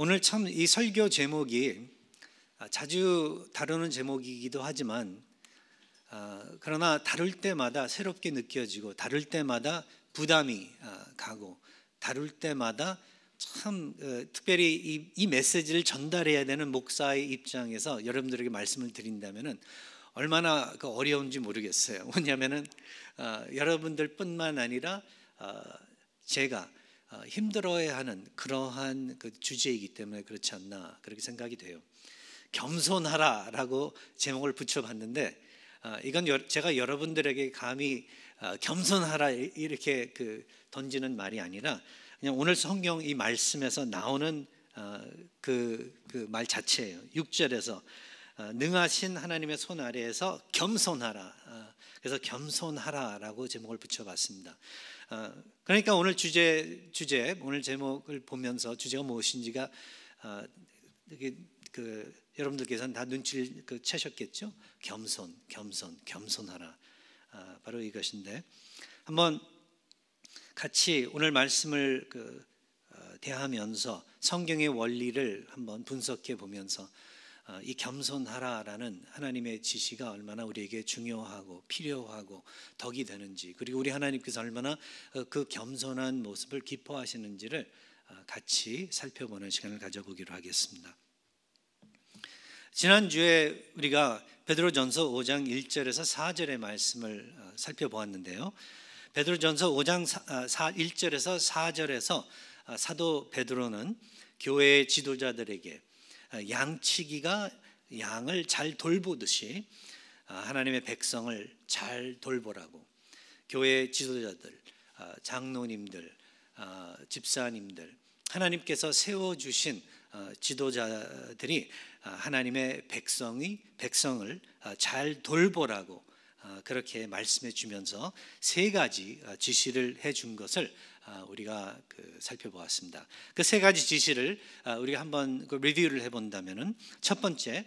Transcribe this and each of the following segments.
오늘 참 이 설교 제목이 아, 자주 다루는 제목이기도 하지만 아, 그러나 다룰 때마다 새롭게 느껴지고 다룰 때마다 부담이 아, 가고 다룰 때마다 참 어, 특별히 이, 메시지를 전달해야 되는 목사의 입장에서 여러분들에게 말씀을 드린다면은 얼마나 그 어려운지 모르겠어요. 뭐냐면은 여러분들뿐만 아니라 제가 어, 힘들어야 하는 그러한 그 주제이기 때문에 그렇지 않나 그렇게 생각이 돼요. 겸손하라라고 제목을 붙여봤는데 어, 이건 제가 여러분들에게 감히 어, 겸손하라 이렇게 그 던지는 말이 아니라 그냥 오늘 성경 이 말씀에서 나오는 그말 그, 그 자체예요. 6절에서 능하신 하나님의 손 아래에서 겸손하라. 그래서 겸손하라라고 제목을 붙여봤습니다. 어, 그러니까 오늘 주제 주제 오늘 제목을 보면서 주제가 무엇인지가 어, 이게 그 여러분들께서는 다 눈치를 그 채셨겠죠. 겸손, 겸손, 겸손하라. 어, 바로 이것인데 한번 같이 오늘 말씀을 그 대하면서 성경의 원리를 한번 분석해 보면서 어, 이 겸손하라라는 하나님의 지시가 얼마나 우리에게 중요하고 필요하고 덕이 되는지 그리고 우리 하나님께서 얼마나 어, 그 겸손한 모습을 기뻐하시는지를 어, 같이 살펴보는 시간을 가져보기로 하겠습니다. 지난주에 우리가 베드로전서 5장 1절에서 4절의 말씀을 살펴보았는데요. 베드로전서 5장 4, 1절에서 아, 4절에서 사도 베드로는 교회의 지도자들에게 어, 양치기가 양을 잘 돌보듯이 어, 하나님의 백성을 잘 돌보라고 교회 지도자들, 어, 장로님들, 집사님들 하나님께서 세워 주신 지도자들이 하나님의 백성이 백성을 잘 돌보라고 그렇게 말씀해 주면서 세 가지 지시를 해 준 것을 아, 우리가 그 살펴보았습니다. 그 세 가지 지시를 아, 우리가 한번 그 리뷰를 해본다면은 첫 번째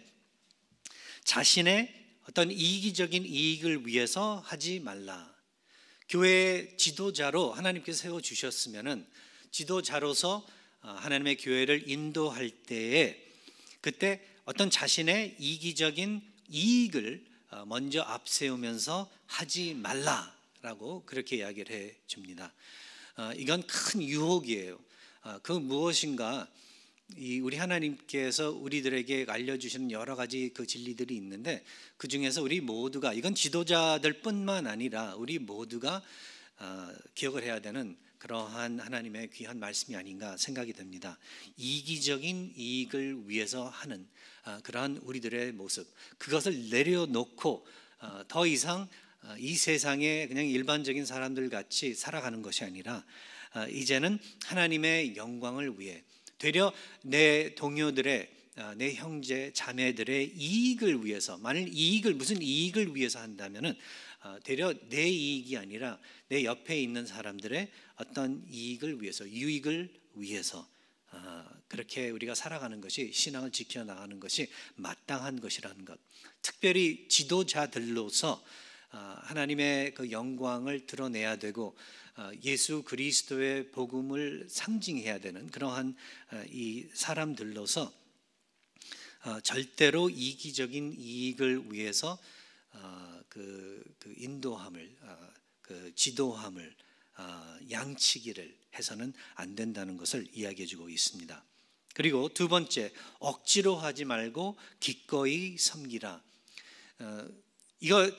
자신의 어떤 이기적인 이익을 위해서 하지 말라. 교회 지도자로 하나님께서 세워 주셨으면은 지도자로서 아, 하나님의 교회를 인도할 때에 그때 어떤 자신의 이기적인 이익을 먼저 앞세우면서 하지 말라라고 그렇게 이야기를 해 줍니다. 아, 이건 큰 유혹이에요. 아, 그 무엇인가 우리 하나님께서 우리들에게 알려주시는 여러 가지 그 진리들이 있는데 그 중에서 우리 모두가 이건 지도자들뿐만 아니라 우리 모두가 아, 기억을 해야 되는 그러한 하나님의 귀한 말씀이 아닌가 생각이 됩니다. 이기적인 이익을 위해서 하는 그러한 우리들의 모습 그것을 내려놓고 더 이상 어, 이 세상에 그냥 일반적인 사람들 같이 살아가는 것이 아니라 어, 이제는 하나님의 영광을 위해 되려 내 동료들의 어, 내 형제 자매들의 이익을 위해서 만일 이익을 무슨 이익을 위해서 한다면은 되려 내 이익이 아니라 내 옆에 있는 사람들의 어떤 이익을 위해서 유익을 위해서 그렇게 우리가 살아가는 것이 신앙을 지켜 나가는 것이 마땅한 것이라는 것. 특별히 지도자들로서 아, 하나님의 그 영광을 드러내야 되고 아, 예수 그리스도의 복음을 상징해야 되는 그러한 아, 이 사람들로서 절대로 이기적인 이익을 위해서 그, 그, 인도함을 그 지도함을 양치기를 해서는 안 된다는 것을 이야기해주고 있습니다. 그리고 두 번째 억지로 하지 말고 기꺼이 섬기라. 어, 이거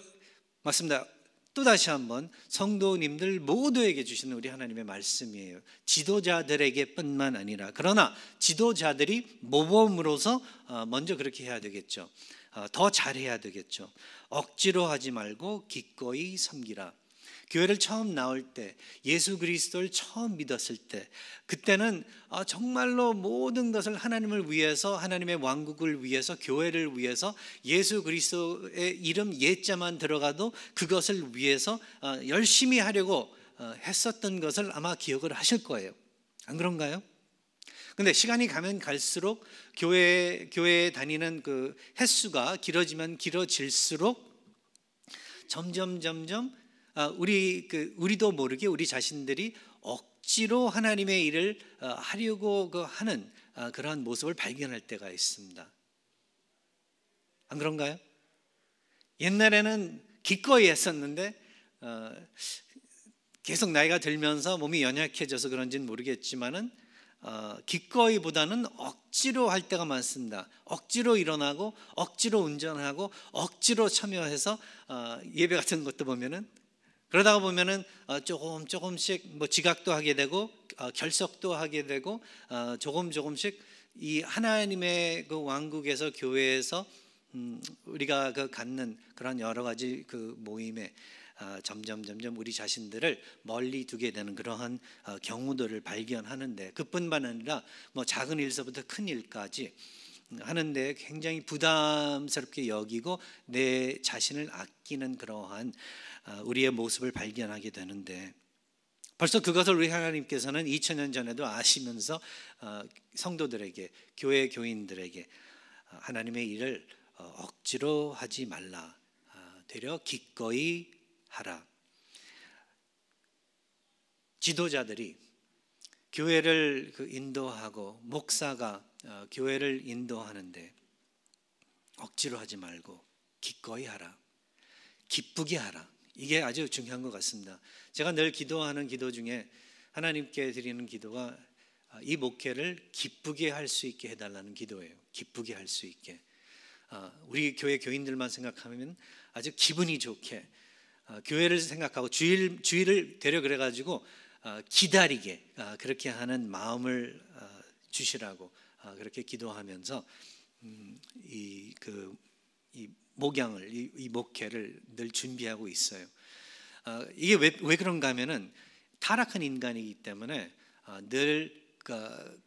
맞습니다. 또 다시 한번 성도님들 모두에게 주시는 우리 하나님의 말씀이에요. 지도자들에게뿐만 아니라 그러나 지도자들이 모범으로서 어, 먼저 그렇게 해야 되겠죠. 어, 더 잘해야 되겠죠. 억지로 하지 말고 기꺼이 섬기라. 교회를 처음 나올 때, 예수 그리스도를 처음 믿었을 때, 그때는 아, 정말로 모든 것을 하나님을 위해서, 하나님의 왕국을 위해서, 교회를 위해서, 예수 그리스도의 이름 예자만 들어가도 그것을 위해서 아, 열심히 하려고 어, 했었던 것을 아마 기억을 하실 거예요. 안 그런가요? 근데 시간이 가면 갈수록 교회 교회에 다니는 그 횟수가 길어지면 길어질수록 점점 점점 어, 우리 그 우리도 모르게 우리 자신들이 억지로 하나님의 일을 어, 하려고 그 하는 어, 그러한 모습을 발견할 때가 있습니다. 안 그런가요? 옛날에는 기꺼이 했었는데 계속 나이가 들면서 몸이 연약해져서 그런지는 모르겠지만은 기꺼이보다는 억지로 할 때가 많습니다. 억지로 일어나고 억지로 운전하고 억지로 참여해서 예배 같은 것도 보면은 그러다가 보면은 어, 조금 조금씩 뭐 지각도 하게 되고 어, 결석도 하게 되고 어, 조금 조금씩 이 하나님의 그 왕국에서 교회에서 음, 우리가 그 갖는 그런 여러 가지 그 모임에 점점 점점 우리 자신들을 멀리 두게 되는 그러한 경우들을 발견하는데 그뿐만 아니라 뭐 작은 일서부터 큰 일까지 하는데 굉장히 부담스럽게 여기고 내 자신을 아끼는 그러한 아, 우리의 모습을 발견하게 되는데 벌써 그것을 우리 하나님께서는 2000년 전에도 아시면서 어, 성도들에게 교회 교인들에게 아, 하나님의 일을 어, 억지로 하지 말라 아, 되려 기꺼이 하라 지도자들이 교회를 그 인도하고 목사가 어, 교회를 인도하는데 억지로 하지 말고 기꺼이 하라. 기쁘게 하라. 이게 아주 중요한 것 같습니다. 제가 늘 기도하는 기도 중에 하나님께 드리는 기도가 아, 이 목회를 기쁘게 할 수 있게 해달라는 기도예요. 기쁘게 할 수 있게. 아, 우리 교회 교인들만 생각하면 아주 기분이 좋게 아, 교회를 생각하고 주일 주일을 되려 그래가지고 기다리게 그렇게 하는 마음을 주시라고 아, 그렇게 기도하면서 음, 이그 이 목양을 이, 이, 목회를 늘 준비하고 있어요. 아, 이게 왜, 왜 그런가 하면은 타락한 인간이기 때문에 아, 늘 그,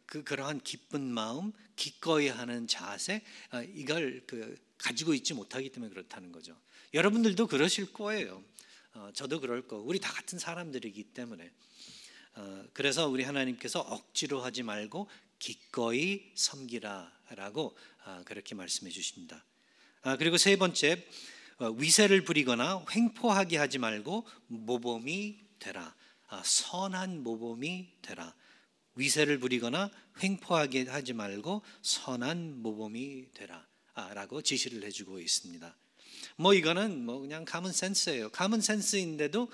그, 그러한 기쁜 마음, 기꺼이 하는 자세 이걸 그 가지고 있지 못하기 때문에 그렇다는 거죠. 여러분들도 그러실 거예요. 어, 저도 그럴 거. 우리 다 같은 사람들이기 때문에. 어, 그래서 우리 하나님께서 억지로 하지 말고 기꺼이 섬기라라고 아, 그렇게 말씀해 주십니다. 아, 그리고 세 번째 어, 위세를 부리거나 횡포하게 하지 말고 모범이 되라. 아, 선한 모범이 되라. 위세를 부리거나 횡포하게 하지 말고 선한 모범이 되라. 라고 지시를 해주고 있습니다. 뭐 이거는 뭐 그냥 가문 센스예요. 가문 센스인데도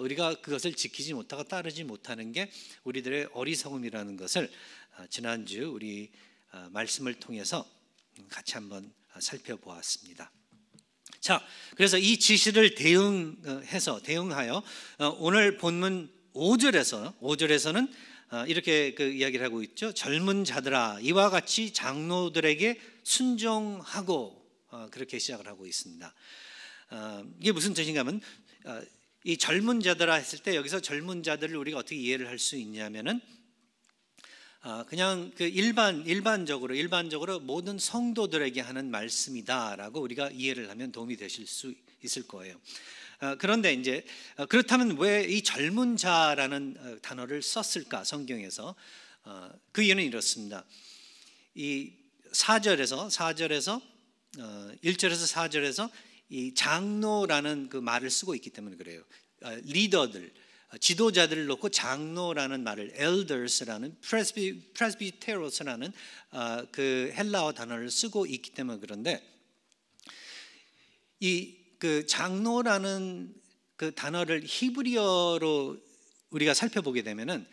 우리가 그것을 지키지 못하고 따르지 못하는 게 우리들의 어리석음이라는 것을 아, 지난주 우리 아, 말씀을 통해서 같이 한번 살펴보았습니다. 자, 그래서 이 지시를 대응해서 대응하여 어, 오늘 본문 5절에서 5절에서는 아, 이렇게 그 이야기를 하고 있죠. 젊은 자들아 이와 같이 장로들에게 순종하고 어, 그렇게 시작을 하고 있습니다. 어, 이게 무슨 뜻인가 하면 어, 이 젊은 자들아 했을 때 여기서 젊은 자들을 우리가 어떻게 이해를 할 수 있냐면은 그냥 그 일반 일반적으로 일반적으로 모든 성도들에게 하는 말씀이다라고 우리가 이해를 하면 도움이 되실 수 있을 거예요. 그런데 이제 그렇다면 왜 이 젊은 자라는 단어를 썼을까 성경에서 그 이유는 이렇습니다. 이 4절에서 4절에서 1절에서 어, 4절에서 이 장로라는 그 말을 쓰고 있기 때문에 그래요. 어, 리더들, 어, 지도자들을 놓고 장로라는 말을 elders라는 프레스비 프레스비테로스라는 그 헬라어 단어를 쓰고 있기 때문에 그런데 이 그 장로라는 그 단어를 히브리어로 우리가 살펴보게 되면은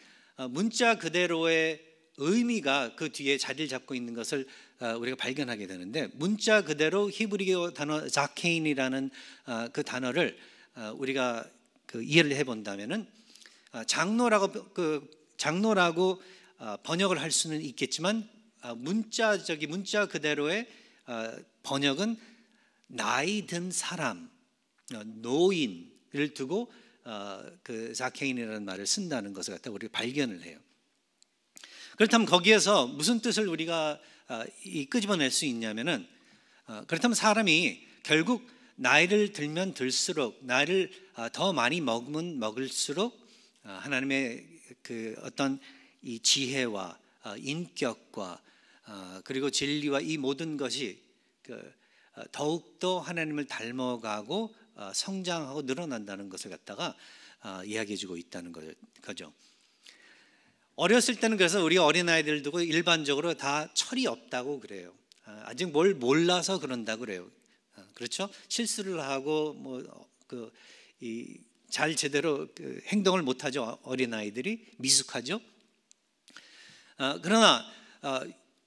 문자 그대로의 의미가 그 뒤에 자리를 잡고 있는 것을 어, 우리가 발견하게 되는데 문자 그대로 히브리어 단어 자케인이라는 어, 그 단어를 어, 우리가 그 이해를 해본다면은 장로라고 그 장로라고 번역을 할 수는 있겠지만 문자 저기 문자 그대로의 번역은 나이 든 사람 노인을 두고 그 자케인이라는 말을 쓴다는 것을 갖다 우리가 발견을 해요. 그렇다면 거기에서 무슨 뜻을 우리가 어, 이 끄집어낼 수 있냐면은 어, 그렇다면 사람이 결국 나이를 들면 들수록 나이를 어, 더 많이 먹으면 먹을수록 하나님의 그 어떤 이 지혜와 인격과 그리고 진리와 이 모든 것이 그 더욱더 하나님을 닮아가고 성장하고 늘어난다는 것을 갖다가 이야기해주고 있다는 거죠. 어렸을 때는 그래서 우리 어린아이들 두고 일반적으로 다 철이 없다고 그래요. 아, 아직 뭘 몰라서 그런다고 그래요. 아, 그렇죠? 실수를 하고 뭐그잘 어, 제대로 그 행동을 못 하죠. 어린아이들이 미숙하죠. 아, 그러나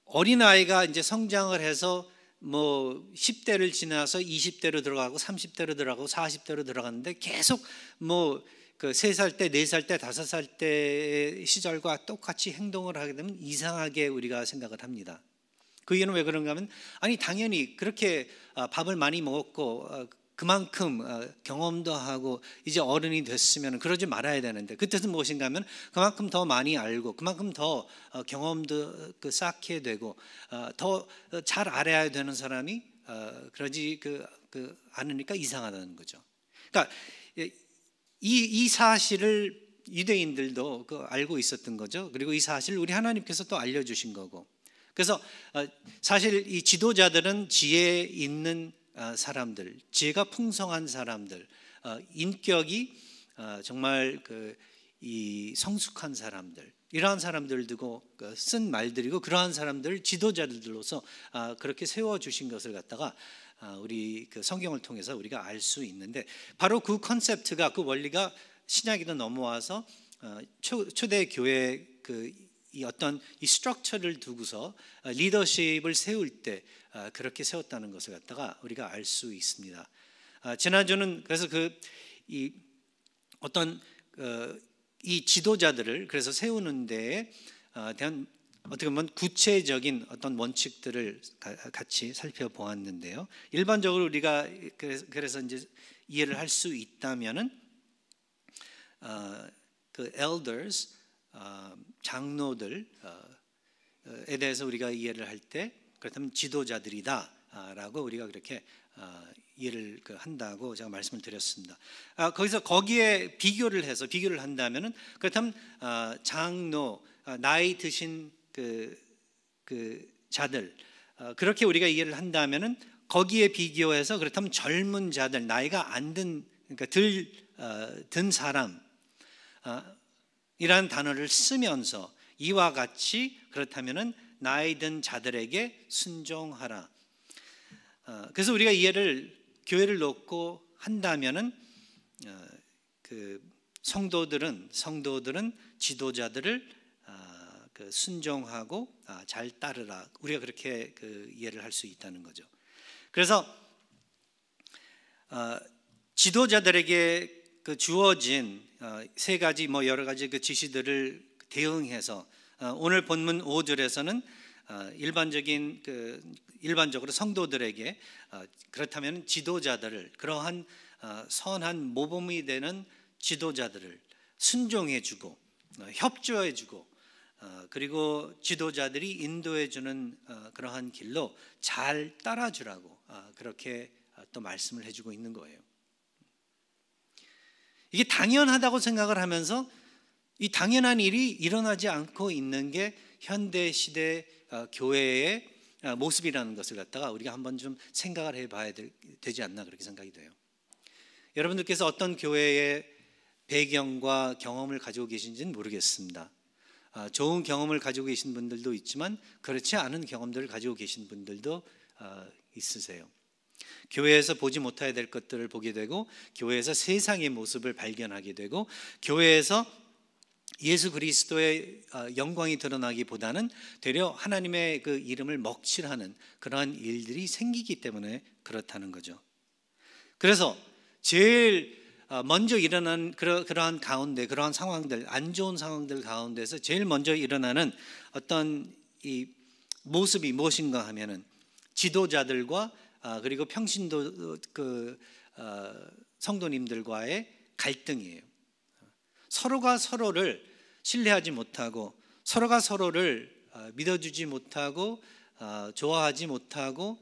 어린아이가 이제 성장을 해서 뭐 10대를 지나서 20대로 들어가고 30대로 들어가고 40대로 들어갔는데 계속 뭐 그세살 때, 네 살 때, 다섯 살때 시절과 똑같이 행동을 하게 되면 이상하게 우리가 생각을 합니다. 그 이유는 왜 그런가 하면 아니 당연히 그렇게 아, 밥을 많이 먹었고 어, 그만큼 어, 경험도 하고 이제 어른이 됐으면 그러지 말아야 되는데 그 뜻은 무엇인가 하면 그만큼 더 많이 알고 그만큼 더 어, 경험도 그 쌓게 되고 더 잘 알아야 되는 사람이 그러지 그, 그 않으니까 이상하다는 거죠. 그러니까 이, 이 사실을 유대인들도 그 알고 있었던 거죠. 그리고 이 사실을 우리 하나님께서 또 알려주신 거고. 그래서 어, 사실 이 지도자들은 지혜 있는 어, 사람들, 지혜가 풍성한 사람들, 어, 인격이 정말 그이 성숙한 사람들, 이러한 사람들 두고 그 쓴 말들이고 그러한 사람들 지도자들로서 아, 그렇게 세워 주신 것을 갖다가 아, 우리 그 성경을 통해서 우리가 알 수 있는데 바로 그 컨셉트가 그 원리가 신약에도 넘어와서 어, 초대 교회 그이 어떤 이 스트럭처를 두고서 리더십을 어, 세울 때 아, 그렇게 세웠다는 것을 갖다가 우리가 알 수 있습니다. 아, 지난주는 그래서 그 이 어떤 어, 이 지도자들을 그래서 세우는 데 대한 어떻게 보면 구체적인 어떤 원칙들을 같이 살펴보았는데요. 일반적으로 우리가 그래서 이제 이해를 할 수 있다면은 어, 그 elders 어, 장로들에 어, 대해서 우리가 이해를 할 때 그렇다면 지도자들이다라고 아, 우리가 그렇게 어, 이해를 그 한다고 제가 말씀을 드렸습니다. 아, 거기서 거기에 비교를 해서 비교를 한다면은 그렇다면 어, 장로 어, 나이 드신 그, 그 자들 어, 그렇게 우리가 이해를 한다면은 거기에 비교해서 그렇다면 젊은 자들 나이가 안든 그러니까 들, 어, 든 사람 어, 이라는 단어를 쓰면서 이와 같이 그렇다면은 나이 든 자들에게 순종하라. 어, 그래서 우리가 이해를 교회를 놓고 한다면은 어, 그 성도들은 성도들은 지도자들을 그 순종하고 아, 잘 따르라 우리가 그렇게 그 이해를 할 수 있다는 거죠. 그래서 어, 지도자들에게 그 주어진 어, 세 가지 뭐 여러 가지 그 지시들을 대응해서 어, 오늘 본문 5절에서는 어, 일반적인 그 일반적으로 성도들에게 어, 그렇다면 지도자들을 그러한 어, 선한 모범이 되는 지도자들을 순종해주고 협조해주고 어, 그리고 지도자들이 인도해 주는 어, 그러한 길로 잘 따라주라고 어, 그렇게 또 말씀을 해주고 있는 거예요. 이게 당연하다고 생각을 하면서 이 당연한 일이 일어나지 않고 있는 게 현대 시대 교회의 모습이라는 것을 갖다가 우리가 한번 좀 생각을 해봐야 되지 않나 그렇게 생각이 돼요. 여러분들께서 어떤 교회의 배경과 경험을 가지고 계신지는 모르겠습니다. 아, 좋은 경험을 가지고 계신 분들도 있지만 그렇지 않은 경험들을 가지고 계신 분들도 아, 있으세요. 교회에서 보지 못해야 될 것들을 보게 되고 교회에서 세상의 모습을 발견하게 되고 교회에서 예수 그리스도의 아, 영광이 드러나기보다는 되려 하나님의 그 이름을 먹칠하는 그러한 일들이 생기기 때문에 그렇다는 거죠. 그래서 제일 어, 먼저 일어난 그러한 가운데 그러한 상황들 안 좋은 상황들 가운데서 제일 먼저 일어나는 어떤 이 모습이 무엇인가 하면은 지도자들과 어, 그리고 평신도 그 어, 성도님들과의 갈등이에요. 서로가 서로를 신뢰하지 못하고 서로가 서로를 믿어주지 못하고 좋아하지 못하고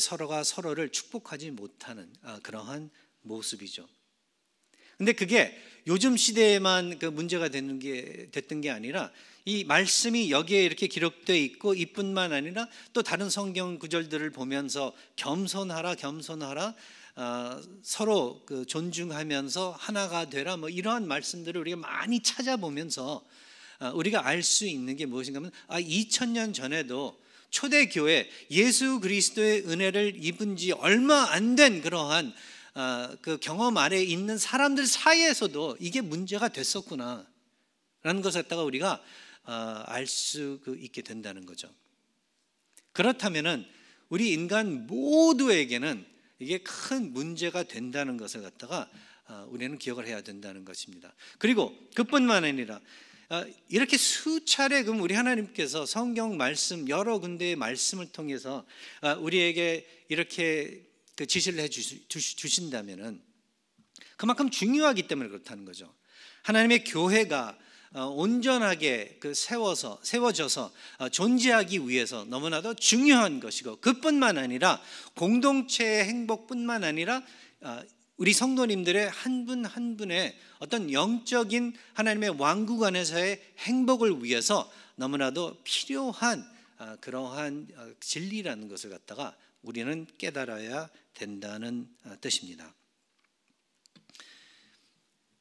서로가 서로를 축복하지 못하는 그러한 모습이죠. 근데 그게 요즘 시대에만 그 문제가 되는 게 됐던 게 아니라 이 말씀이 여기에 이렇게 기록돼 있고 이뿐만 아니라 또 다른 성경 구절들을 보면서 겸손하라 겸손하라 어, 서로 그 존중하면서 하나가 되라 뭐 이러한 말씀들을 우리가 많이 찾아보면서 어, 우리가 알 수 있는 게 무엇인가 하면 아 2000년 전에도 초대 교회 예수 그리스도의 은혜를 입은 지 얼마 안 된 그러한 어, 그 경험 아래 있는 사람들 사이에서도 이게 문제가 됐었구나 라는 것을 갖다가 우리가 어, 알수 그 있게 된다는 거죠. 그렇다면은 우리 인간 모두에게는 이게 큰 문제가 된다는 것을 갖다가 어, 우리는 기억을 해야 된다는 것입니다. 그리고 그뿐만 아니라 이렇게 수차례 그 우리 하나님께서 성경 말씀 여러 군데의 말씀을 통해서 우리에게 이렇게 그 지시를 해주신다면 그만큼 중요하기 때문에 그렇다는 거죠. 하나님의 교회가 어, 온전하게 그 세워서 세워져서 어, 존재하기 위해서 너무나도 중요한 것이고 그뿐만 아니라 공동체의 행복뿐만 아니라 어, 우리 성도님들의 한 분한 한 분의 어떤 영적인 하나님의 왕국 안에서의 행복을 위해서 너무나도 필요한 그러한 진리라는 것을 갖다가 우리는 깨달아야 된다는 어, 뜻입니다.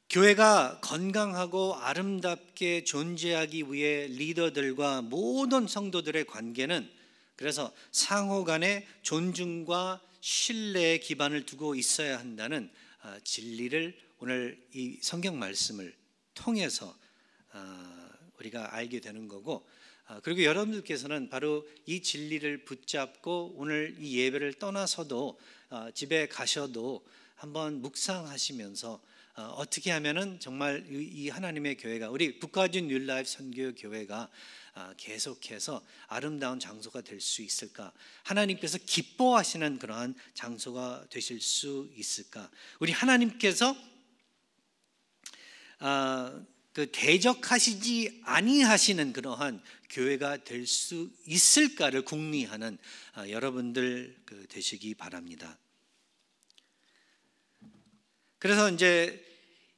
교회가 건강하고 아름답게 존재하기 위해 리더들과 모든 성도들의 관계는 그래서 상호 간의 존중과 신뢰의 기반을 두고 있어야 한다는 어, 진리를 오늘 이 성경 말씀을 통해서 어, 우리가 알게 되는 거고 그리고 여러분들께서는 바로 이 진리를 붙잡고 오늘 이 예배를 떠나서도 어, 집에 가셔도 한번 묵상하시면서 어, 어떻게 하면은 정말 이 하나님의 교회가 우리 북가진 뉴라이프 선교 교회가 아, 계속해서 아름다운 장소가 될 수 있을까? 하나님께서 기뻐하시는 그러한 장소가 되실 수 있을까? 우리 하나님께서 아, 그 대적하시지 아니하시는 그러한 교회가 될 수 있을까를 궁리하는 아, 여러분들 그 되시기 바랍니다. 그래서 이제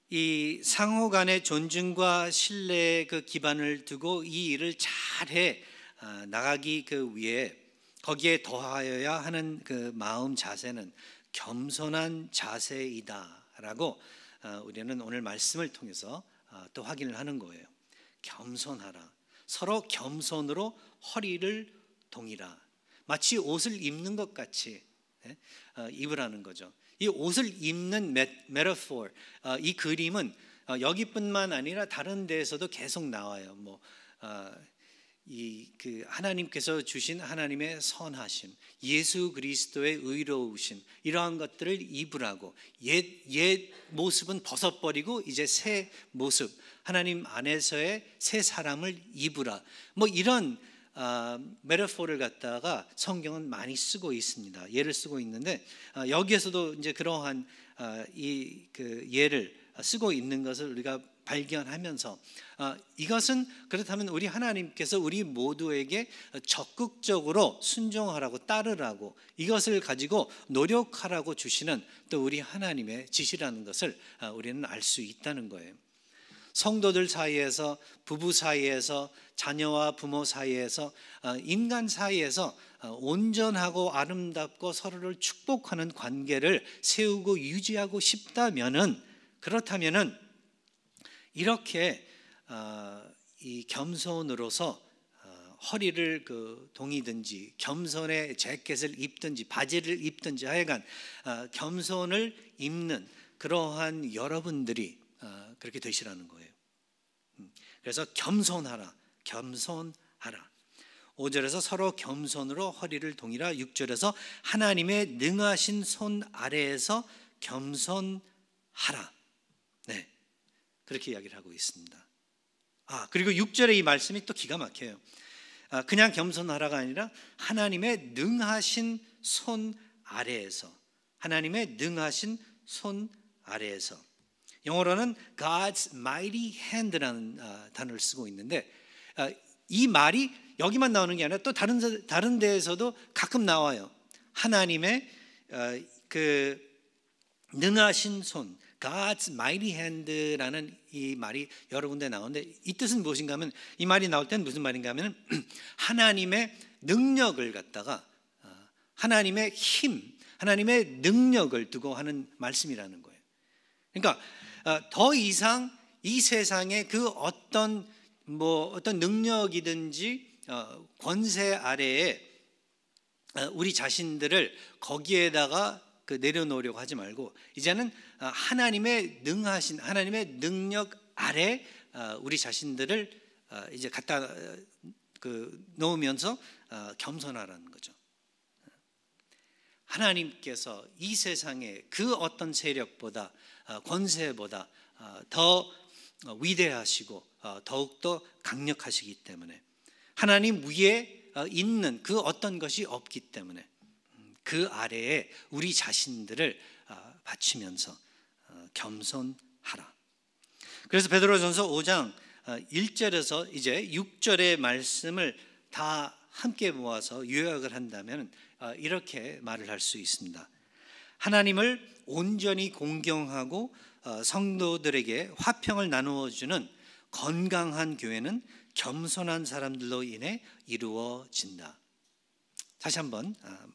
이 상호 간의 존중과 신뢰의 그 기반을 두고 이 일을 잘해 아, 나가기 그 위에 거기에 더하여야 하는 그 마음 자세는 겸손한 자세이다라고 아, 우리는 오늘 말씀을 통해서 아, 또 확인을 하는 거예요. 겸손하라. 서로 겸손으로 허리를 동이라. 마치 옷을 입는 것 같이 예? 어, 입으라는 거죠. 이 옷을 입는 metaphor, 어, 이 그림은 어, 여기뿐만 아니라 다른 데에서도 계속 나와요. 뭐 어, 이그 하나님께서 주신 하나님의 선하심, 예수 그리스도의 의로우심 이러한 것들을 입으라고 옛, 옛 모습은 벗어버리고 이제 새 모습 하나님 안에서의 새 사람을 입으라 뭐 이런 메르포를 아, 갖다가 성경은 많이 쓰고 있습니다. 예를 쓰고 있는데 아, 여기에서도 이제 그러한 아, 이그 예를 쓰고 있는 것을 우리가 발견하면서 이것은 그렇다면 우리 하나님께서 우리 모두에게 적극적으로 순종하라고 따르라고 이것을 가지고 노력하라고 주시는 또 우리 하나님의 지시라는 것을 우리는 알 수 있다는 거예요. 성도들 사이에서 부부 사이에서 자녀와 부모 사이에서 어, 인간 사이에서 어, 온전하고 아름답고 서로를 축복하는 관계를 세우고 유지하고 싶다면은 그렇다면은 이렇게 어, 이 겸손으로서 허리를 그 동이든지 겸손의 재킷을 입든지 바지를 입든지 하여간 겸손을 입는 그러한 여러분들이 그렇게 되시라는 거예요. 그래서 겸손하라. 겸손하라. 5절에서 서로 겸손으로 허리를 동이라. 6절에서 하나님의 능하신 손 아래에서 겸손하라. 네. 그렇게 이야기를 하고 있습니다. 아, 그리고 6절의 이 말씀이 또 기가 막혀요. 아, 그냥 겸손하라가 아니라 하나님의 능하신 손 아래에서 하나님의 능하신 손 아래에서 영어로는 God's mighty hand라는 아, 단어를 쓰고 있는데 아, 이 말이 여기만 나오는 게 아니라 또 다른 다른 데에서도 가끔 나와요. 하나님의 아, 그 능하신 손, God's mighty hand라는 이 말이 여러 군데 나오는데 이 뜻은 무엇인가 하면 이 말이 나올 때는 무슨 말인가 하면 하나님의 능력을 갖다가 하나님의 힘, 하나님의 능력을 두고 하는 말씀이라는 거예요. 그러니까 어, 더 이상 이세상에그 어떤 뭐 어떤 능력이든지 어, 권세 아래에 어, 우리 자신들을 거기에다가 그 내려놓으려고 하지 말고 이제는 하나님의 능하신 하나님의 능력 아래 우리 자신들을 이제 갖다 그 놓으면서 겸손하라는 거죠. 하나님께서 이세상에그 어떤 세력보다 어, 권세보다 어, 더 어, 위대하시고 더욱더 강력하시기 때문에 하나님 위에 있는 그 어떤 것이 없기 때문에 음, 그 아래에 우리 자신들을 바치면서 겸손하라. 그래서 베드로전서 5장 1절에서 이제 6절의 말씀을 다 함께 모아서 요약을 한다면 이렇게 말을 할 수 있습니다. 하나님을 온전히 공경하고 어, 성도들에게 화평을 나누어 주는 건강한 교회는 겸손한 사람들로 인해 이루어진다. 다시 한번 아,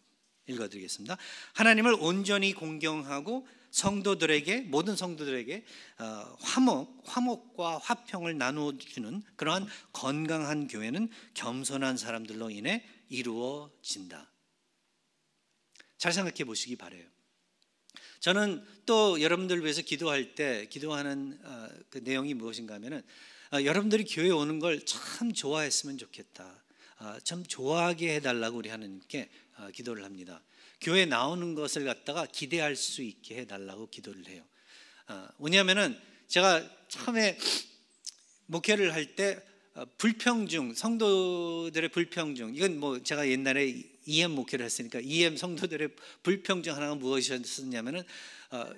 읽어드리겠습니다. 하나님을 온전히 공경하고 성도들에게 모든 성도들에게 어, 화목 화목과 화평을 나누어 주는 그러한 건강한 교회는 겸손한 사람들로 인해 이루어진다. 잘 생각해 보시기 바래요. 저는 또 여러분들 위해서 기도할 때 기도하는 어, 그 내용이 무엇인가 하면은 어, 여러분들이 교회 오는 걸 참 좋아했으면 좋겠다. 어, 참 좋아하게 해달라고 우리 하나님께 기도를 합니다. 교회 나오는 것을 갖다가 기대할 수 있게 해달라고 기도를 해요. 왜냐하면은 제가 처음에 목회를 할때 어, 불평중 성도들의 불평중 이건 뭐 제가 옛날에 EM 목회를 했으니까 EM 성도들의 불평중 하나가 무엇이었냐면은 었 어,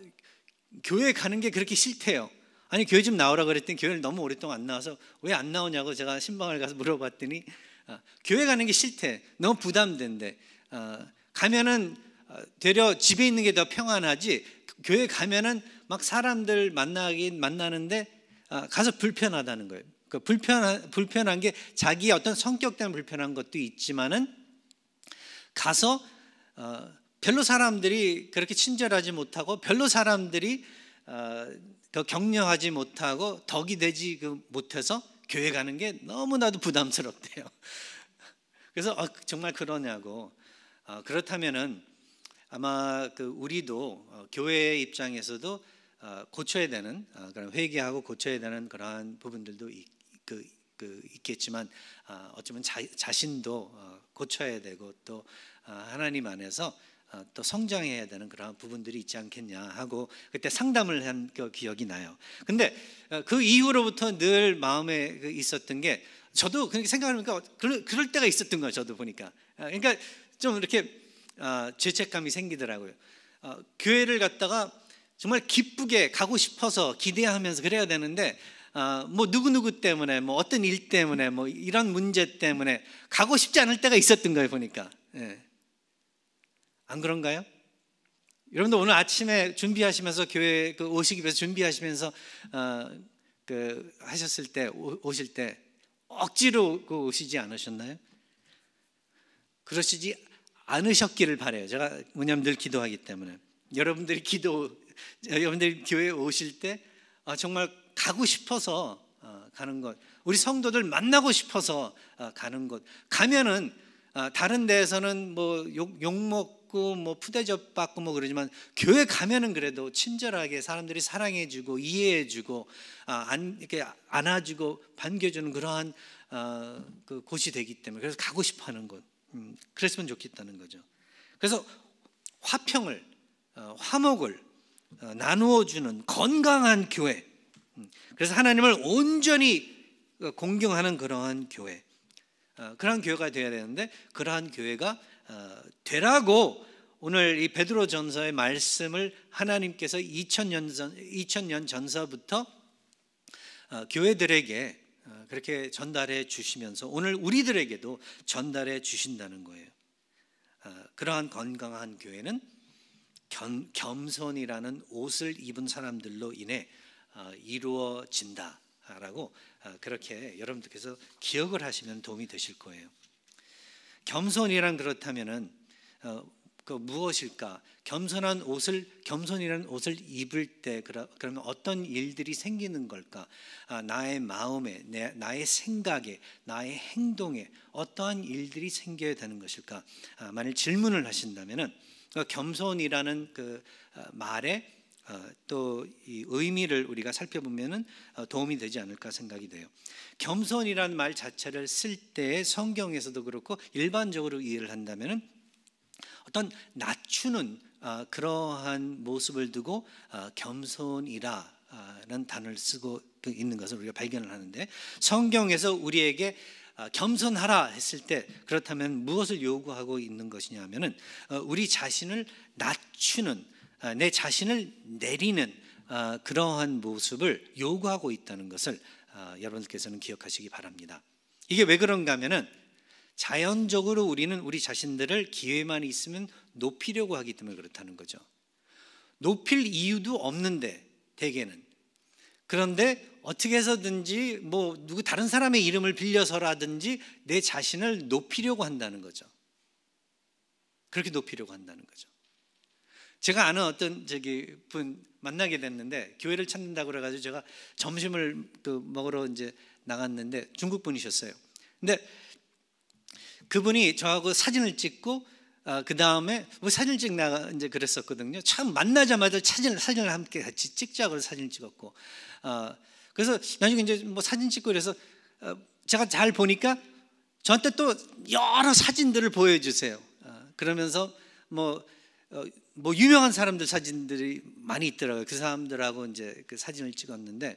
교회 가는 게 그렇게 싫대요. 아니 교회 좀 나오라 그랬더니 교회를 너무 오랫동안 안 나와서 왜 안 나오냐고 제가 신방을 가서 물어봤더니 어, 교회 가는 게 싫대. 너무 부담된대. 어, 가면은 어, 되려 집에 있는 게 더 평안하지. 교회 가면은 막 사람들 만나긴 만나는데 어, 가서 불편하다는 거예요. 그 불편한 불편한 게 자기의 어떤 성격 때문에 불편한 것도 있지만은 가서 어, 별로 사람들이 그렇게 친절하지 못하고 별로 사람들이 어, 더 격려하지 못하고 덕이 되지 그 못해서 교회 가는 게 너무나도 부담스럽대요. 그래서 어, 정말 그러냐고 어, 그렇다면은 아마 그 우리도 어, 교회의 입장에서도 어, 고쳐야 되는 어, 그런 회개하고 고쳐야 되는 그러한 부분들도 있, 그, 그 있겠지만 아, 어쩌면 자, 자신도 어, 고쳐야 되고 또 아, 하나님 안에서 어, 또 성장해야 되는 그런 부분들이 있지 않겠냐 하고 그때 상담을 한 기억이 나요. 근데 어, 그 이후로부터 늘 마음에 그 있었던 게 저도 그렇게 생각하니까 그럴, 그럴 때가 있었던 거예요. 저도 보니까 아, 그러니까 좀 이렇게 죄책감이 생기더라고요. 교회를 갔다가 정말 기쁘게 가고 싶어서 기대하면서 그래야 되는데 어, 뭐 누구누구 때문에 뭐 어떤 일 때문에 뭐 이런 문제 때문에 가고 싶지 않을 때가 있었던 거예요 보니까 예. 안 그런가요? 여러분들 오늘 아침에 준비하시면서 교회 그 오시기 위해서 준비하시면서 어, 그 하셨을 때 오, 실때 억지로 그 오시지 않으셨나요? 그러시지 않으셨기를 바래요. 제가 뭐냐면 늘 기도하기 때문에 여러분들이 기도 여러분들이 교회 오실 때 아, 정말 가고 싶어서 어, 가는 것, 우리 성도들 만나고 싶어서 어, 가는 것. 가면은 어, 다른 데에서는 뭐욕 먹고 뭐 푸대접 받고 뭐 그러지만 교회 가면은 그래도 친절하게 사람들이 사랑해주고 이해해주고 아, 안 이렇게 안아주고 반겨주는 그러한 그 곳이 되기 때문에 그래서 가고 싶어하는 것. 음, 그랬으면 좋겠다는 거죠. 그래서 화평을 화목을 나누어 주는 건강한 교회. 음, 그래서 하나님을 온전히 어, 공경하는 그러한 교회, 어, 그러한 교회가 되어야 되는데 그러한 교회가 어, 되라고 오늘 이 베드로 전서의 말씀을 하나님께서 2000년, 전, 2000년 전서부터 교회들에게 그렇게 전달해 주시면서 오늘 우리들에게도 전달해 주신다는 거예요. 그러한 건강한 교회는 겸, 겸손이라는 옷을 입은 사람들로 인해 어, 이루어진다라고 어, 그렇게 여러분들께서 기억을 하시면 도움이 되실 거예요. 겸손이란 그렇다면은 어, 그 무엇일까? 겸손한 옷을 겸손이라는 옷을 입을 때 그러면 어떤 일들이 생기는 걸까? 아, 나의 마음에, 내, 나의 생각에, 나의 행동에 어떠한 일들이 생겨야 되는 것일까? 아, 만일 질문을 하신다면은 그 겸손이라는 그 말에 어, 또이 의미를 우리가 살펴보면은 어, 도움이 되지 않을까 생각이 돼요. 겸손이라는 말 자체를 쓸 때 성경에서도 그렇고 일반적으로 이해를 한다면은 어떤 낮추는 어, 그러한 모습을 두고 겸손이라는 단어를 쓰고 그 있는 것을 우리가 발견을 하는데 성경에서 우리에게 겸손하라 했을 때 그렇다면 무엇을 요구하고 있는 것이냐면은 우리 자신을 낮추는 어, 내 자신을 내리는 어, 그러한 모습을 요구하고 있다는 것을 어, 여러분께서는 기억하시기 바랍니다. 이게 왜 그런가 면은 자연적으로 우리는 우리 자신들을 기회만 있으면 높이려고 하기 때문에 그렇다는 거죠. 높일 이유도 없는데 대개는 그런데 어떻게 해서든지 뭐 누구 다른 사람의 이름을 빌려서라든지 내 자신을 높이려고 한다는 거죠. 그렇게 높이려고 한다는 거죠. 제가 아는 어떤 저기 분 만나게 됐는데 교회를 찾는다고 그래가지고 제가 점심을 그 먹으러 이제 나갔는데 중국 분이셨어요. 근데 그분이 저하고 사진을 찍고 어, 그 다음에 뭐 사진 찍나 이제 그랬었거든요. 처음 만나자마자 사진 사진을 함께 같이 찍자고 사진 찍었고, 어, 그래서 나중에 이제 뭐 사진 찍고 그래서 어, 아, 제가 잘 보니까 저한테 또 여러 사진들을 보여주세요. 그러면서 뭐 어, 뭐 유명한 사람들 사진들이 많이 있더라고요. 그 사람들하고 이제 그 사진을 찍었는데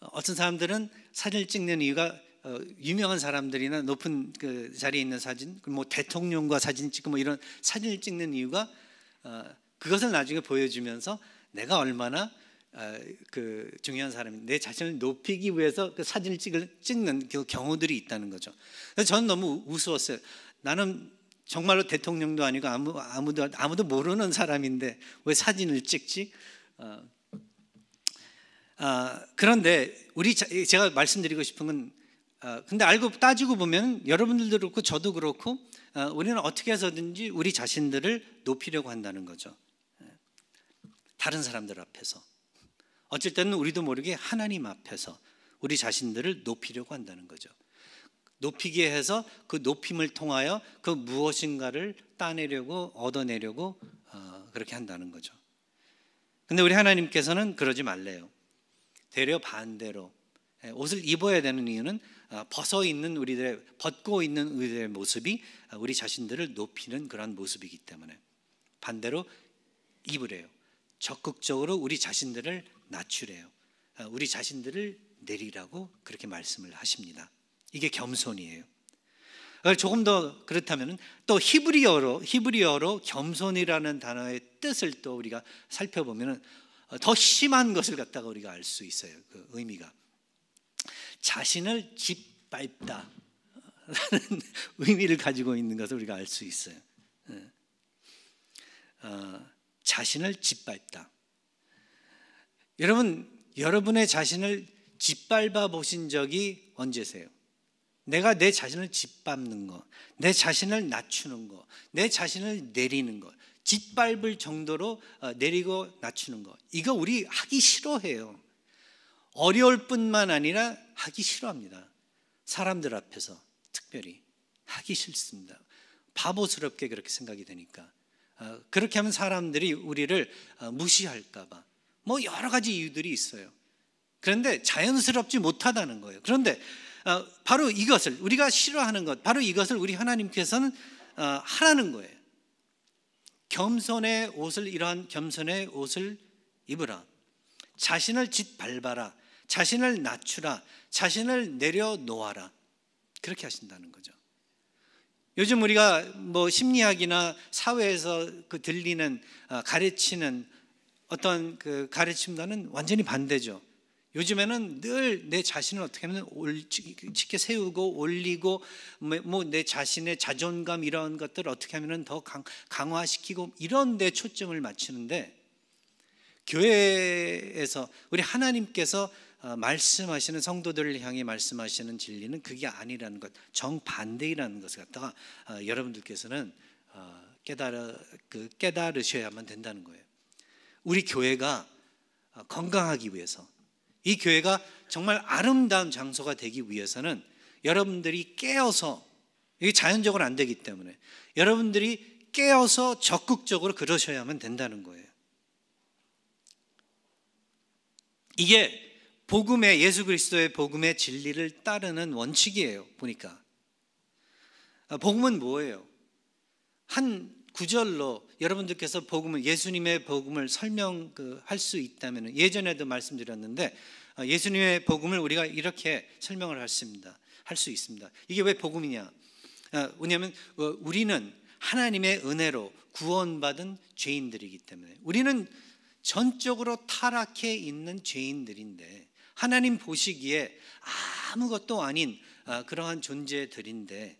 어, 어떤 사람들은 사진을 찍는 이유가 어, 유명한 사람들이나 높은 그 자리에 있는 사진, 뭐 대통령과 사진 찍고 뭐 이런 사진을 찍는 이유가 어, 그것을 나중에 보여주면서 내가 얼마나 그 중요한 사람인 내 자신을 높이기 위해서 그 사진을 찍을, 찍는 그 경우들이 있다는 거죠. 저는 너무 우스웠어요. 나는 정말로 대통령도 아니고 아무 아무도 아무도 모르는 사람인데 왜 사진을 찍지? 어, 아, 그런데 우리 제가 말씀드리고 싶은 건 어, 근데 알고 따지고 보면 여러분들도 그렇고 저도 그렇고 어, 우리는 어떻게 해서든지 우리 자신들을 높이려고 한다는 거죠. 예, 다른 사람들 앞에서 어쩔 때 우리도 모르게 하나님 앞에서 우리 자신들을 높이려고 한다는 거죠. 높이게 해서 그 높임을 통하여 그 무엇인가를 따내려고 얻어내려고 어, 그렇게 한다는 거죠. 근데 우리 하나님께서는 그러지 말래요. 되려 반대로 예, 옷을 입어야 되는 이유는 어, 벗어 있는 우리들의 벗고 있는 우리들의 모습이 어, 우리 자신들을 높이는 그런 모습이기 때문에 반대로 입으래요. 적극적으로 우리 자신들을 낮추래요. 우리 자신들을 내리라고 그렇게 말씀을 하십니다. 이게 겸손이에요. 조금 더 그렇다면 또 히브리어로 히브리어로 겸손이라는 단어의 뜻을 또 우리가 살펴보면 더 심한 것을 갖다가 우리가 알 수 있어요. 그 의미가 자신을 짓밟다라는 의미를 가지고 있는 것을 우리가 알 수 있어요. 어, 자신을 짓밟다. 여러분 여러분의 자신을 짓밟아 보신 적이 언제세요? 내가 내 자신을 짓밟는 거, 내 자신을 낮추는 거, 내 자신을 내리는 거, 짓밟을 정도로 어, 내리고 낮추는 거, 이거 우리 하기 싫어해요. 어려울 뿐만 아니라 하기 싫어합니다. 사람들 앞에서 특별히 하기 싫습니다. 바보스럽게 그렇게 생각이 되니까. 어, 그렇게 하면 사람들이 우리를 어, 무시할까봐. 뭐 여러 가지 이유들이 있어요. 그런데 자연스럽지 못하다는 거예요. 그런데 어, 바로 이것을 우리가 싫어하는 것, 바로 이것을 우리 하나님께서는 어, 하라는 거예요. 겸손의 옷을 이러한 겸손의 옷을 입으라. 자신을 짓밟아라. 자신을 낮추라. 자신을 내려놓아라. 그렇게 하신다는 거죠. 요즘 우리가 뭐 심리학이나 사회에서 그 들리는 어, 가르치는 어떤 그 가르침과는 완전히 반대죠. 요즘에는 늘 내 자신을 어떻게 하면 올치게 세우고 올리고 뭐내 뭐 자신의 자존감 이런 것들 어떻게 하면 더 강, 강화시키고 이런 데 초점을 맞추는데 교회에서 우리 하나님께서 어, 말씀하시는 성도들을 향해 말씀하시는 진리는 그게 아니라는 것정반대라는 것을 갖다가 어, 여러분들께서는 어, 깨달아 그 깨달으셔야만 된다는 거예요. 우리 교회가 건강하기 위해서 이 교회가 정말 아름다운 장소가 되기 위해서는 여러분들이 깨어서 이게 자연적으로 안 되기 때문에 여러분들이 깨어서 적극적으로 그러셔야만 된다는 거예요. 이게 복음의 예수 그리스도의 복음의 진리를 따르는 원칙이에요. 보니까 아, 복음은 뭐예요? 한 구절로 여러분들께서 복음을 예수님의 복음을 설명할 그 수 있다면 예전에도 말씀드렸는데 어, 예수님의 복음을 우리가 이렇게 설명을 했습니다. 할 수 있습니다. 이게 왜 복음이냐? 어, 왜냐하면 어, 우리는 하나님의 은혜로 구원받은 죄인들이기 때문에 우리는 전적으로 타락해 있는 죄인들인데 하나님 보시기에 아무것도 아닌 그러한 존재들인데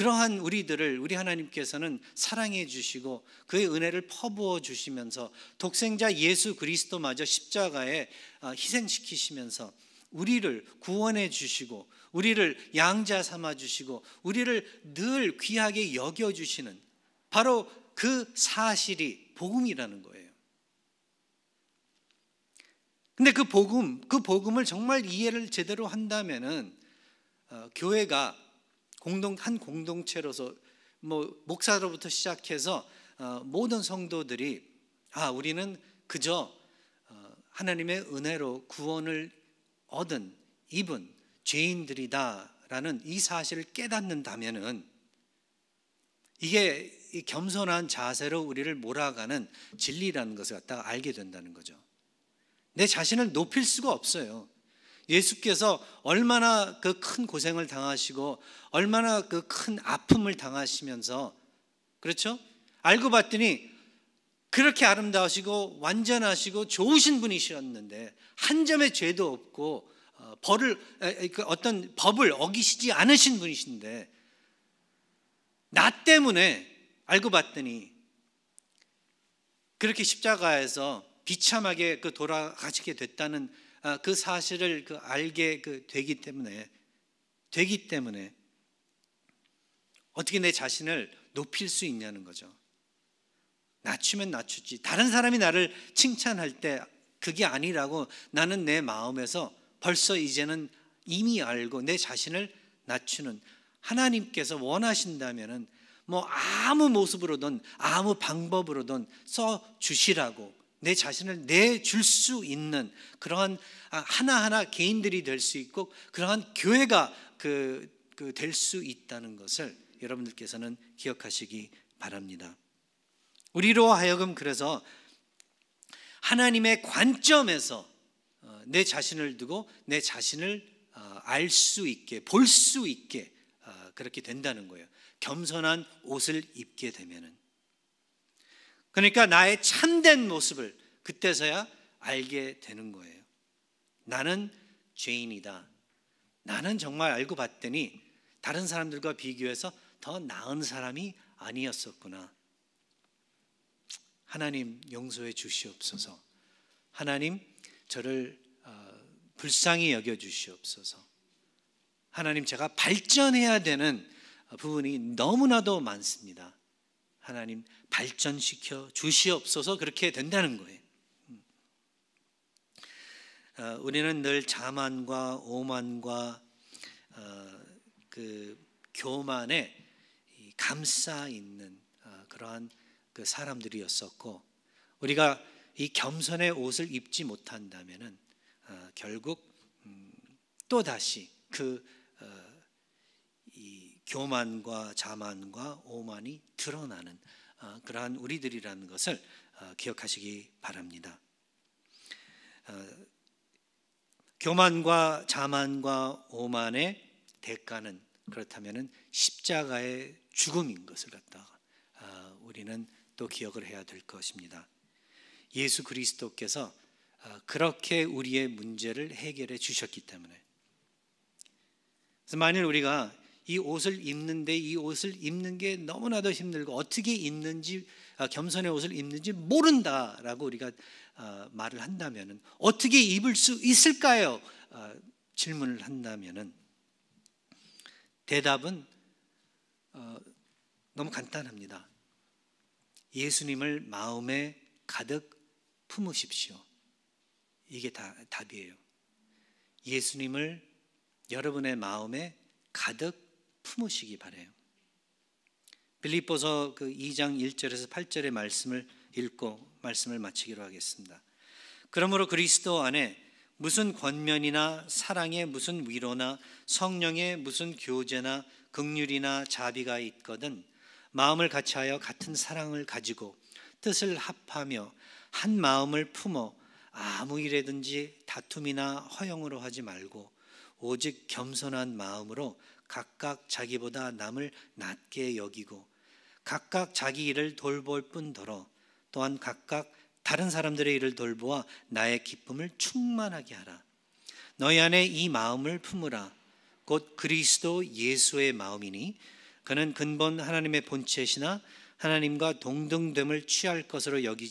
그러한 우리들을 우리 하나님께서는 사랑해 주시고 그의 은혜를 퍼부어 주시면서 독생자 예수 그리스도마저 십자가에 아, 희생시키시면서 우리를 구원해 주시고 우리를 양자 삼아 주시고 우리를 늘 귀하게 여겨 주시는 바로 그 사실이 복음이라는 거예요. 근데 그 복음, 그 복음을 정말 이해를 제대로 한다면은 어, 교회가 공동 한 공동체로서 뭐 목사로부터 시작해서 어, 모든 성도들이 아 우리는 그저 어, 하나님의 은혜로 구원을 얻은 입은 죄인들이다라는 이 사실을 깨닫는다면은 이게 겸손한 자세로 우리를 몰아가는 진리라는 것을 갖다가 알게 된다는 거죠. 내 자신을 높일 수가 없어요. 예수께서 얼마나 그 큰 고생을 당하시고 얼마나 그 큰 아픔을 당하시면서 그렇죠? 알고 봤더니 그렇게 아름다우시고 완전하시고 좋으신 분이셨는데 한 점의 죄도 없고 어, 벌을 그 어떤 법을 어기시지 않으신 분이신데 나 때문에 알고 봤더니 그렇게 십자가에서 비참하게 그 돌아가시게 됐다는 아, 그 사실을 그 알게 그 되기 때문에 되기 때문에 어떻게 내 자신을 높일 수 있냐는 거죠. 낮추면 낮추지. 다른 사람이 나를 칭찬할 때 그게 아니라고 나는 내 마음에서 벌써 이제는 이미 알고 내 자신을 낮추는 하나님께서 원하신다면은 뭐 아무 모습으로든 아무 방법으로든 써 주시라고 내 자신을 내줄 수 있는 그러한 아, 하나하나 개인들이 될 수 있고 그러한 교회가 그, 그될 수 있다는 것을 여러분들께서는 기억하시기 바랍니다. 우리로 하여금 그래서 하나님의 관점에서 어, 내 자신을 두고 내 자신을 어, 알수 있게 볼 수 있게 어, 그렇게 된다는 거예요. 겸손한 옷을 입게 되면은 그러니까 나의 참된 모습을 그때서야 알게 되는 거예요. 나는 죄인이다. 나는 정말 알고 봤더니 다른 사람들과 비교해서 더 나은 사람이 아니었었구나. 하나님 용서해 주시옵소서. 하나님 저를 어, 불쌍히 여겨 주시옵소서. 하나님 제가 발전해야 되는 부분이 너무나도 많습니다. 하나님 발전시켜 주시옵소서 그렇게 된다는 거예요. 음. 어, 우리는 늘 자만과 오만과 어, 그 교만에 감싸 있는 어, 그러한 그 사람들이었었고 우리가 이 겸손의 옷을 입지 못한다면은 결국 음, 또 다시 그 교만과 자만과 오만이 드러나는 아, 그러한 우리들이라는 것을 아, 기억하시기 바랍니다. 아, 교만과 자만과 오만의 대가는 그렇다면은 십자가의 죽음인 것을 갖다가 우리는 또 기억을 해야 될 것입니다. 예수 그리스도께서 그렇게 우리의 문제를 해결해 주셨기 때문에 그래서 만일 우리가 이 옷을 입는데 이 옷을 입는 게 너무나도 힘들고 어떻게 입는지 아, 겸손의 옷을 입는지 모른다라고 우리가 아, 말을 한다면은 어떻게 입을 수 있을까요? 아, 질문을 한다면은 대답은 어, 너무 간단합니다. 예수님을 마음에 가득 품으십시오. 이게 다 답이에요. 예수님을 여러분의 마음에 가득 품으시기 바래요. 빌립보서 그 2장 1절에서 8절의 말씀을 읽고 말씀을 마치기로 하겠습니다. 그러므로 그리스도 안에 무슨 권면이나 사랑의 무슨 위로나 성령의 무슨 교제나 극률이나 자비가 있거든 마음을 같이하여 같은 사랑을 가지고 뜻을 합하며 한 마음을 품어 아무 일에든지 다툼이나 허영으로 하지 말고 오직 겸손한 마음으로 각각 자기보다 남을 낮게 여기고 각각 자기 일을 돌볼 뿐더러 또한 각각 다른 사람들의 일을 돌보아 나의 기쁨을 충만하게 하라. 너희 안에 이 마음을 품으라. 곧 그리스도 예수의 마음이니 그는 근본 하나님의 본체시나 하나님과 동등됨을 취할 것으로 여기지